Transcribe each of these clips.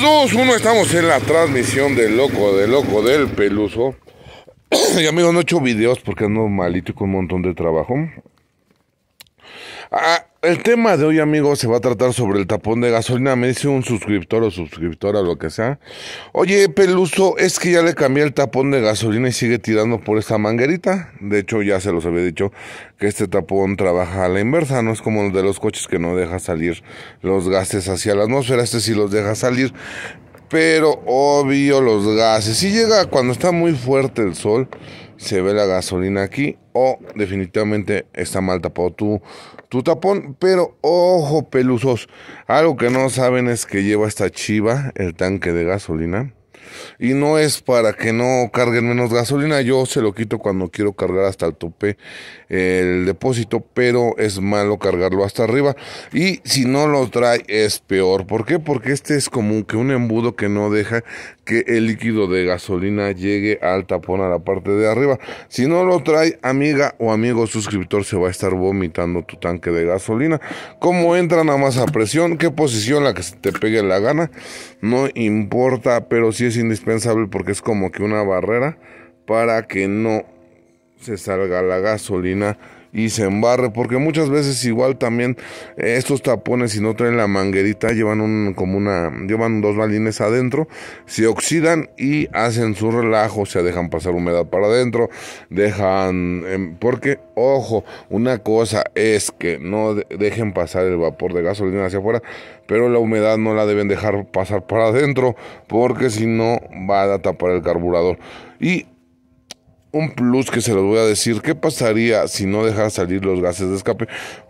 dos, uno, estamos en la transmisión del loco, del loco, del peluso. y amigos, no he hecho videos porque ando malito y con un montón de trabajo. Ah, el tema de hoy, amigos, se va a tratar sobre el tapón de gasolina. Me dice un suscriptor o suscriptora, lo que sea. Oye, Peluso, es que ya le cambié el tapón de gasolina y sigue tirando por esta manguerita. De hecho, ya se los había dicho que este tapón trabaja a la inversa. No es como el de los coches que no deja salir los gases hacia la atmósfera. Este sí los deja salir pero obvio los gases. Si llega cuando está muy fuerte el sol, se ve la gasolina aquí o definitivamente está mal tapado tu, tapón. Pero ojo, pelusos, algo que no saben es que lleva esta chiva el tanque de gasolina y no es para que no carguen menos gasolina, yo se lo quito cuando quiero cargar hasta el tope el depósito, pero es malo cargarlo hasta arriba. Y si no lo trae es peor. ¿Por qué? Porque este es como que un embudo que no deja que el líquido de gasolina llegue al tapón a la parte de arriba. Si no lo trae, amiga o amigo suscriptor, se va a estar vomitando tu tanque de gasolina. ¿Cómo entra nada más a presión? ¿Qué posición la que se te pegue la gana? No importa, pero si es indispensable porque es como que una barrera para que no se salga la gasolina y se embarre, porque muchas veces igual también eh, estos tapones si no traen la manguerita llevan un como una llevan dos balines adentro, se oxidan y hacen su relajo, o sea, dejan pasar humedad para adentro, dejan em, porque ojo, una cosa es que no dejen pasar el vapor de gasolina hacia afuera, pero la humedad no la deben dejar pasar para adentro, porque si no va a tapar el carburador. Y un plus que se los voy a decir. ¿Qué pasaría si no dejara salir los gases de escape?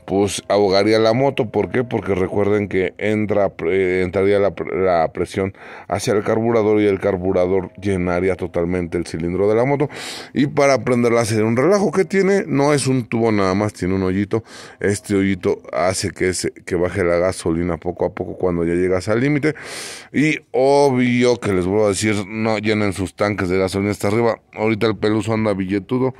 pues ahogaría la moto. ¿Por qué? Porque recuerden que entra, eh, entraría la, presión hacia el carburador y el carburador llenaría totalmente el cilindro de la moto. Y para prenderla hacer un relajo que tiene, no es un tubo nada más, tiene un hoyito. Este hoyito hace que, baje la gasolina poco a poco cuando ya llegas al límite. Y obvio que les vuelvo a decir, no llenen sus tanques de gasolina hasta arriba. Ahorita el peluso anda billetudo,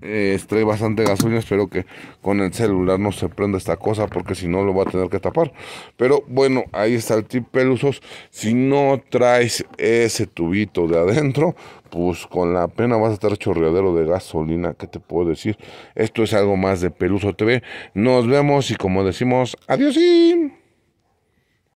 extrae eh, bastante gasolina, espero que con el celular no se prenda esta cosa porque si no lo va a tener que tapar. Pero bueno, ahí está el tip pelusos. Si no traes ese tubito de adentro, pues con la pena vas a estar chorreadero de gasolina. ¿Qué te puedo decir? Esto es algo más de Peluso TV. Nos vemos y como decimos, adiós. y...